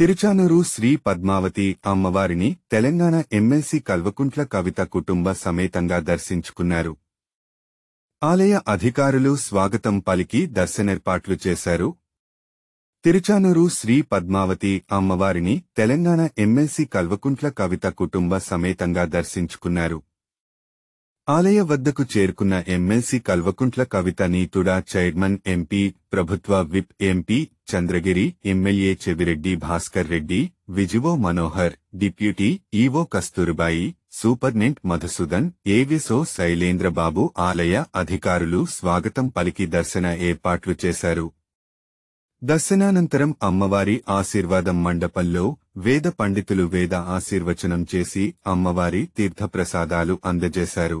తిరుచానూరు శ్రీ పద్మావతి అమ్మవారిని తెలంగాణ ఎమ్మెల్సీ కల్వకుంట్ల కవిత కుటుంబ సమేతంగా దర్శించుకున్నారు ఆలయ అధికారులు స్వాగతం పలికి దర్శనర్పాట్లు చేశారు తిరుచానూరు శ్రీ పద్మావతి అమ్మవారిని తెలంగాణ ఎమ్మెల్సీ కల్వకుంట్ల కవిత కుటుంబ సమేతంగా దర్శించుకున్నారు ఆలయ వద్దకు చేరుకున్న ఎమ్మెల్సీ కల్వకుంట్ల కవిత నీతుడా చైర్మన్ ఎంపీ ప్రభుత్వ whip MP Chandragiri MLA Chevireddy Bhaskar Reddy విజువో Manohar deputy EO Kasturubai superintendent Madhusudan ఏవిసో శైలేంద్రబాబు ఆలయ అధికారులు స్వాగతం పలికి దర్శన ఏర్పాట్లు చేశారు దర్శనానంతరం అమ్మవారి ఆశీర్వాదం మండపంలో వేద పండితులు వేద ఆశీర్వచనం చేసి అమ్మవారి తీర్థప్రసాదాలు అందజేశారు